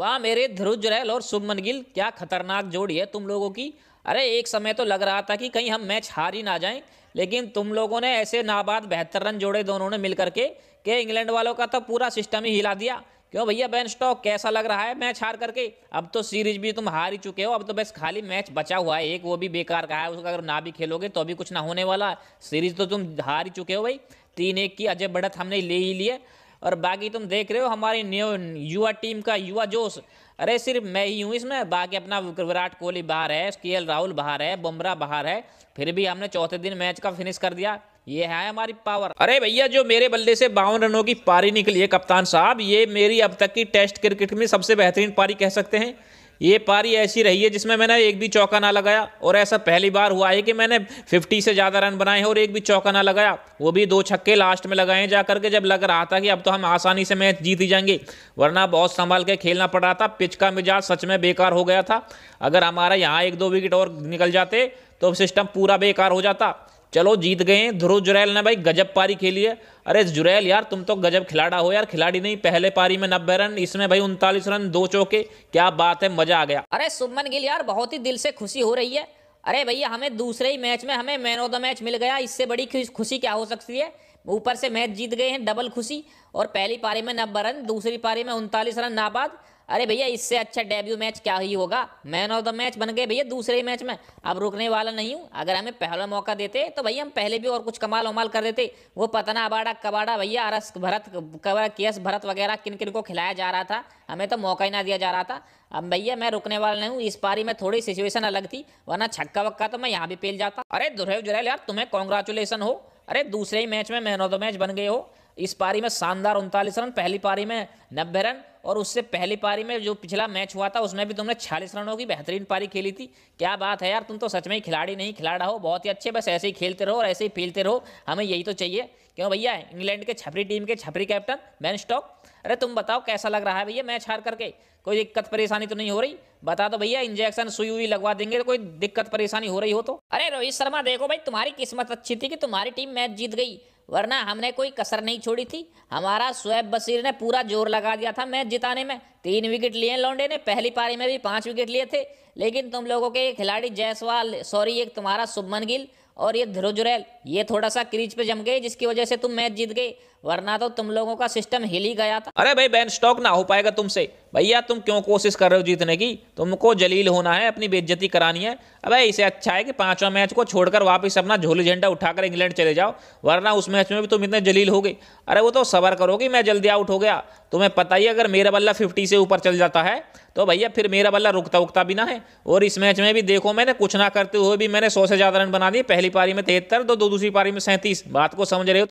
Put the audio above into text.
वाह मेरे ध्रुज रैल और शुभमन गिल क्या खतरनाक जोड़ी है तुम लोगों की अरे एक समय तो लग रहा था कि कहीं हम मैच हार ही ना जाएं लेकिन तुम लोगों ने ऐसे नाबाद बेहतर रन जोड़े दोनों ने मिल के के इंग्लैंड वालों का तो पूरा सिस्टम ही हिला दिया क्यों भैया बेन स्टॉक कैसा लग रहा है मैच हार करके अब तो सीरीज भी तुम हार ही चुके हो अब तो बस खाली मैच बचा हुआ है एक वो भी बेकार का है उसका अगर ना भी खेलोगे तो अभी कुछ ना होने वाला है सीरीज तो तुम हार ही चुके हो भाई तीन एक की अजय बढ़त हमने ले ही लिए और बाकी तुम देख रहे हो हमारी न्यू युवा टीम का युवा जोश अरे सिर्फ मैं ही हूँ इसमें बाकी अपना विराट कोहली बाहर है के राहुल बाहर है बुमराह बाहर है फिर भी हमने चौथे दिन मैच का फिनिश कर दिया ये है हमारी पावर अरे भैया जो मेरे बल्ले से बावन रनों की पारी निकली है कप्तान साहब ये मेरी अब तक की टेस्ट क्रिकेट में सबसे बेहतरीन पारी कह सकते हैं ये पारी ऐसी रही है जिसमें मैंने एक भी चौका ना लगाया और ऐसा पहली बार हुआ है कि मैंने 50 से ज़्यादा रन बनाए हैं और एक भी चौका ना लगाया वो भी दो छक्के लास्ट में लगाए जा करके जब लग रहा था कि अब तो हम आसानी से मैच जीत ही जाएंगे वरना बहुत संभाल के खेलना पड़ रहा था पिच का मिजाज सच में बेकार हो गया था अगर हमारा यहाँ एक दो विकेट और निकल जाते तो सिस्टम पूरा बेकार हो जाता चलो जीत गए ध्रुव जुरैल ने भाई गजब पारी खेली है अरे जुरैल यार तुम तो गजब खिलाड़ा हो यार खिलाड़ी नहीं पहले पारी में नब्बे रन इसमें भाई उनतालीस रन दो चौके क्या बात है मजा आ गया अरे सुमन गिल यार बहुत ही दिल से खुशी हो रही है अरे भैया हमें दूसरे ही मैच में हमें मैन ऑफ द मैच मिल गया इससे बड़ी खुशी क्या हो सकती है ऊपर से मैच जीत गए हैं डबल खुशी और पहली पारी में नब्बे रन दूसरी पारी में उनतालीस रन नाबाद अरे भैया इससे अच्छा डेब्यू मैच क्या ही होगा मैन ऑफ द मैच बन गए भैया दूसरे मैच में अब रुकने वाला नहीं हूँ अगर हमें पहला मौका देते तो भैया हम पहले भी और कुछ कमाल उमाल कर देते वो पतना अबाड़ा कबाड़ा भैया अरस भरत कबर केस भरत वगैरह किन किन को खिलाया जा रहा था हमें तो मौका ही ना दिया जा रहा था अब भैया मैं रुकने वाला नहीं हूँ इस पारी में थोड़ी सिचुएशन अलग थी वरना छक्का वक्का तो मैं यहाँ भी पेल जाता अरे दुरह जुरैल यार तुम्हें कॉन्ग्रेचुलेसन हो अरे दूसरे ही मैच में मैन ऑफ द मैच बन गए हो इस पारी में शानदार उनतालीस रन पहली पारी में नब्बे रन और उससे पहली पारी में जो पिछला मैच हुआ था उसमें भी तुमने छियालीस रनों की बेहतरीन पारी खेली थी क्या बात है यार तुम तो सच में ही खिलाड़ी नहीं खिला रहा हो बहुत ही अच्छे बस ऐसे ही खेलते रहो और ऐसे ही फीलते रहो हमें यही तो चाहिए क्यों भैया इंग्लैंड के छपरी टीम के छपरी कैप्टन मैन स्टॉक अरे तुम बताओ कैसा लग रहा है भैया मैच हार करके कोई दिक्कत परेशानी तो नहीं हो रही बता दो भैया इंजेक्शन सुई हुई लगवा देंगे तो कोई दिक्कत परेशानी हो रही हो तो अरे रोहित शर्मा देखो भाई तुम्हारी किस्मत अच्छी थी कि तुम्हारी टीम मैच जीत गई वरना हमने कोई कसर नहीं छोड़ी थी हमारा शोएब बशीर ने पूरा जोर लगा दिया था मैच जिताने में तीन विकेट लिए लौंडे ने पहली पारी में भी पाँच विकेट लिए थे लेकिन तुम लोगों के खिलाड़ी जयसवाल सॉरी एक तुम्हारा शुभमन गिल और ये ध्रुजुरैल ये थोड़ा सा क्रीज पे जम गए जिसकी वजह से तुम मैच जीत गए वरना तो तुम लोगों का सिस्टम हिल ही गया था अरे भाई बैन स्टॉक ना हो पाएगा तुमसे भैया तुम क्यों कोशिश कर रहे हो जीतने की तुमको जलील होना है अपनी बेज्जती करानी है अबे इसे अच्छा है कि पांचवा मैच को छोड़कर वापस अपना झोली झंडा उठाकर इंग्लैंड चले जाओ वरना उस मैच में भी तुम इतने जलील हो अरे वो तो सबर करो कि मैं जल्दी आउट हो गया तुम्हें पता ही अगर मेरा बल्ला फिफ्टी से ऊपर चल जाता है तो भैया फिर मेरा बल्ला रुकता उकता भी ना है और इस मैच में भी देखो मैंने कुछ ना करते हुए भी मैंने सौ से ज़्यादा रन बना दिए पहली पारी में तिहत्तर तो दो दो दूसरी पारी में सैंतीस बात को समझ रहे हो तो